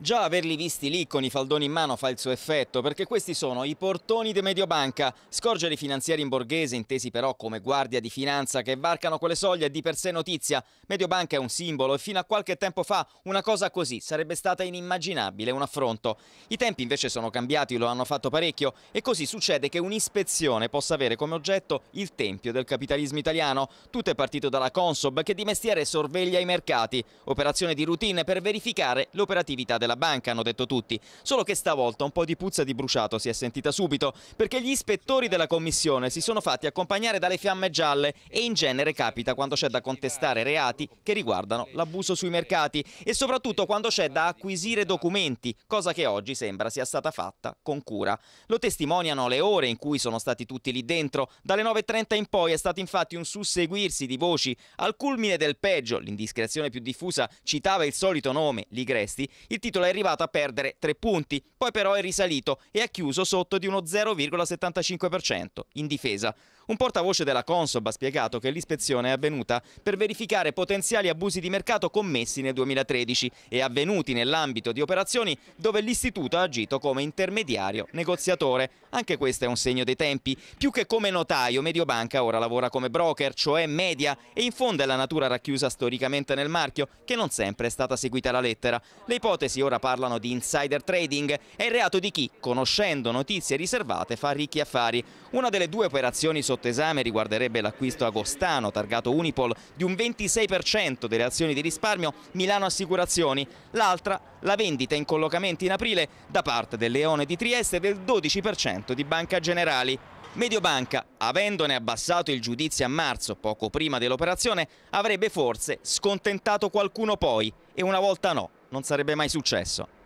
Già averli visti lì con i faldoni in mano fa il suo effetto, perché questi sono i portoni di Mediobanca, scorgere i finanzieri in borghese intesi però come guardia di finanza che varcano quelle soglie è di per sé notizia. Mediobanca è un simbolo e fino a qualche tempo fa una cosa così sarebbe stata inimmaginabile, un affronto. I tempi invece sono cambiati, lo hanno fatto parecchio e così succede che un'ispezione possa avere come oggetto il tempio del capitalismo italiano. Tutto è partito dalla Consob che di mestiere sorveglia i mercati, operazione di routine per verificare l'operatività della della banca, hanno detto tutti. Solo che stavolta un po' di puzza di bruciato si è sentita subito, perché gli ispettori della commissione si sono fatti accompagnare dalle fiamme gialle e in genere capita quando c'è da contestare reati che riguardano l'abuso sui mercati e soprattutto quando c'è da acquisire documenti, cosa che oggi sembra sia stata fatta con cura. Lo testimoniano le ore in cui sono stati tutti lì dentro. Dalle 9.30 in poi è stato infatti un susseguirsi di voci. Al culmine del peggio, l'indiscrezione più diffusa citava il solito nome, Ligresti, il titolo capitolo è arrivato a perdere 3 punti, poi però è risalito e ha chiuso sotto di uno 0,75% in difesa. Un portavoce della Consob ha spiegato che l'ispezione è avvenuta per verificare potenziali abusi di mercato commessi nel 2013 e avvenuti nell'ambito di operazioni dove l'istituto ha agito come intermediario negoziatore. Anche questo è un segno dei tempi. Più che come notaio, Mediobanca ora lavora come broker, cioè media, e in fondo è la natura racchiusa storicamente nel marchio, che non sempre è stata seguita alla lettera. Le ipotesi ora ora parlano di insider trading, è il reato di chi, conoscendo notizie riservate, fa ricchi affari. Una delle due operazioni sotto esame riguarderebbe l'acquisto agostano, targato Unipol, di un 26% delle azioni di risparmio Milano Assicurazioni, l'altra la vendita in collocamenti in aprile da parte del Leone di Trieste del 12% di Banca Generali. Mediobanca, avendone abbassato il giudizio a marzo, poco prima dell'operazione, avrebbe forse scontentato qualcuno poi e una volta no non sarebbe mai successo.